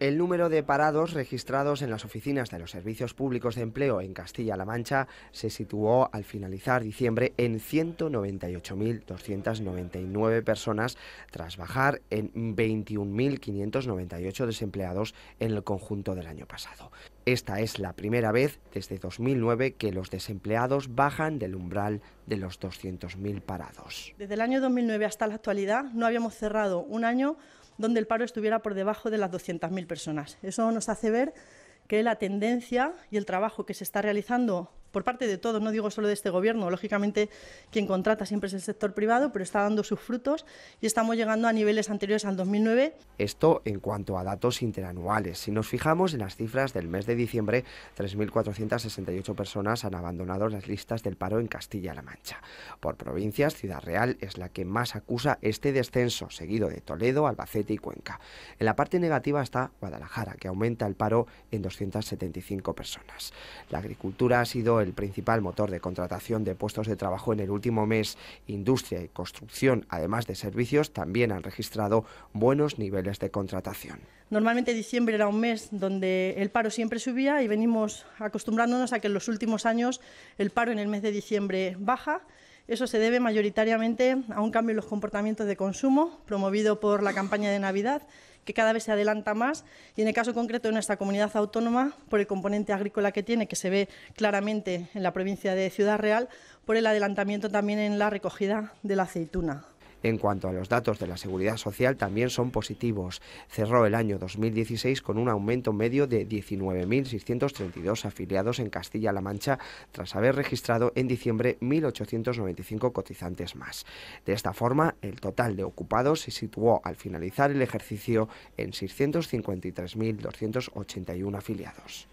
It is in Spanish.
El número de parados registrados en las oficinas de los servicios públicos de empleo en Castilla-La Mancha se situó al finalizar diciembre en 198.299 personas, tras bajar en 21.598 desempleados en el conjunto del año pasado. Esta es la primera vez desde 2009 que los desempleados bajan del umbral de los 200.000 parados. Desde el año 2009 hasta la actualidad no habíamos cerrado un año donde el paro estuviera por debajo de las 200.000 personas. Eso nos hace ver que la tendencia y el trabajo que se está realizando por parte de todos, no digo solo de este gobierno, lógicamente quien contrata siempre es el sector privado, pero está dando sus frutos y estamos llegando a niveles anteriores al 2009. Esto en cuanto a datos interanuales. Si nos fijamos en las cifras del mes de diciembre, 3.468 personas han abandonado las listas del paro en Castilla-La Mancha. Por provincias, Ciudad Real es la que más acusa este descenso, seguido de Toledo, Albacete y Cuenca. En la parte negativa está Guadalajara, que aumenta el paro en 275 personas. La agricultura ha sido el el principal motor de contratación de puestos de trabajo en el último mes. Industria y construcción, además de servicios, también han registrado buenos niveles de contratación. Normalmente diciembre era un mes donde el paro siempre subía y venimos acostumbrándonos a que en los últimos años el paro en el mes de diciembre baja eso se debe mayoritariamente a un cambio en los comportamientos de consumo promovido por la campaña de Navidad, que cada vez se adelanta más, y en el caso concreto de nuestra comunidad autónoma, por el componente agrícola que tiene, que se ve claramente en la provincia de Ciudad Real, por el adelantamiento también en la recogida de la aceituna. En cuanto a los datos de la seguridad social, también son positivos. Cerró el año 2016 con un aumento medio de 19.632 afiliados en Castilla-La Mancha, tras haber registrado en diciembre 1.895 cotizantes más. De esta forma, el total de ocupados se situó al finalizar el ejercicio en 653.281 afiliados.